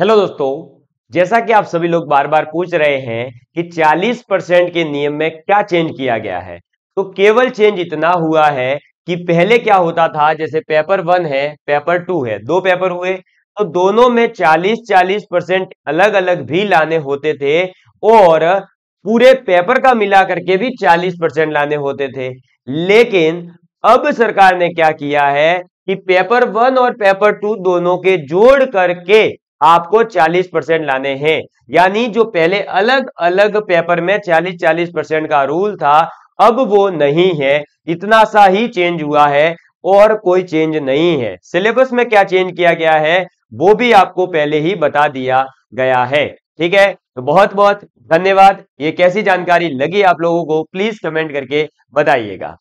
hello दोस्तों जैसा कि आप सभी लोग बार बार पूछ रहे हैं कि 40 परसेंट के नियम में क्या चेंज किया गया है तो केवल चेंज इतना हुआ है कि पहले क्या होता था जैसे पेपर वन है पेपर टू है दो पेपर हुए तो दोनों में 40 40 परसेंट अलग अलग भी लाने होते थे और पूरे पेपर का मिला करके भी 40 परसेंट लाने होते थे लेकिन अब सरकार ने क्या किया है कि पेपर वन और पेपर टू दोनों के जोड़ करके आपको 40 परसेंट लाने हैं यानी जो पहले अलग अलग पेपर में 40 40 परसेंट का रूल था अब वो नहीं है इतना सा ही चेंज हुआ है और कोई चेंज नहीं है सिलेबस में क्या चेंज किया गया है वो भी आपको पहले ही बता दिया गया है ठीक है तो बहुत बहुत धन्यवाद ये कैसी जानकारी लगी आप लोगों को प्लीज कमेंट करके बताइएगा